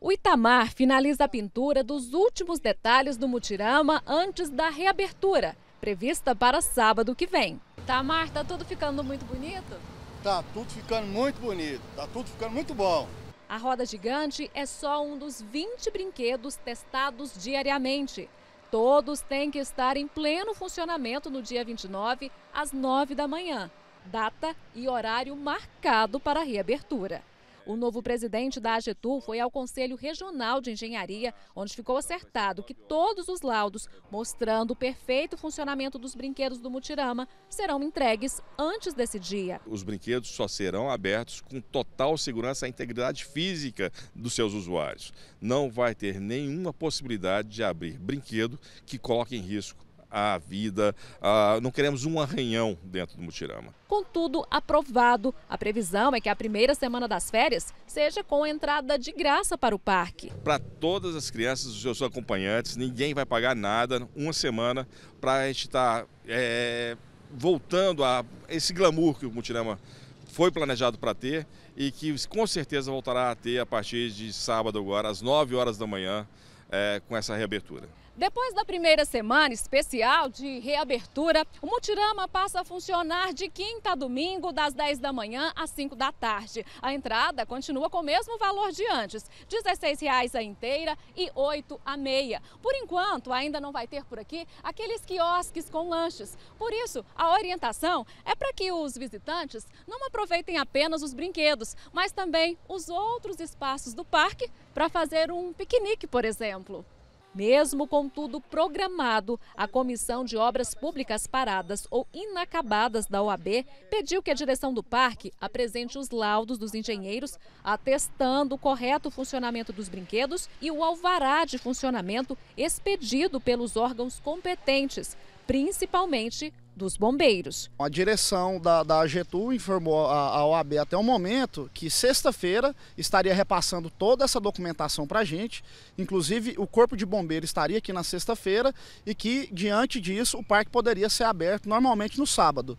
O Itamar finaliza a pintura dos últimos detalhes do Mutirama antes da reabertura, prevista para sábado que vem. Itamar, está tudo ficando muito bonito? Tá tudo ficando muito bonito, está tudo ficando muito bom. A roda gigante é só um dos 20 brinquedos testados diariamente. Todos têm que estar em pleno funcionamento no dia 29, às 9 da manhã, data e horário marcado para a reabertura. O novo presidente da AGETU foi ao Conselho Regional de Engenharia, onde ficou acertado que todos os laudos mostrando o perfeito funcionamento dos brinquedos do Mutirama serão entregues antes desse dia. Os brinquedos só serão abertos com total segurança à integridade física dos seus usuários. Não vai ter nenhuma possibilidade de abrir brinquedo que coloque em risco a vida, ah, não queremos um arranhão dentro do Mutirama. Contudo, aprovado, a previsão é que a primeira semana das férias seja com entrada de graça para o parque. Para todas as crianças, os seus acompanhantes, ninguém vai pagar nada, uma semana, para a gente estar tá, é, voltando a esse glamour que o Mutirama foi planejado para ter e que com certeza voltará a ter a partir de sábado agora, às 9 horas da manhã, é, com essa reabertura. Depois da primeira semana especial de reabertura, o Mutirama passa a funcionar de quinta a domingo, das 10 da manhã às 5 da tarde. A entrada continua com o mesmo valor de antes, R$ 16,00 a inteira e R$ 8,00 a meia. Por enquanto, ainda não vai ter por aqui aqueles quiosques com lanches. Por isso, a orientação é para que os visitantes não aproveitem apenas os brinquedos, mas também os outros espaços do parque para fazer um piquenique, por exemplo. Mesmo com tudo programado, a Comissão de Obras Públicas Paradas ou Inacabadas da OAB pediu que a direção do parque apresente os laudos dos engenheiros atestando o correto funcionamento dos brinquedos e o alvará de funcionamento expedido pelos órgãos competentes, principalmente dos bombeiros. A direção da, da AGETU informou a, a OAB até o momento que sexta-feira estaria repassando toda essa documentação para a gente, inclusive o corpo de bombeiro estaria aqui na sexta-feira e que, diante disso, o parque poderia ser aberto normalmente no sábado.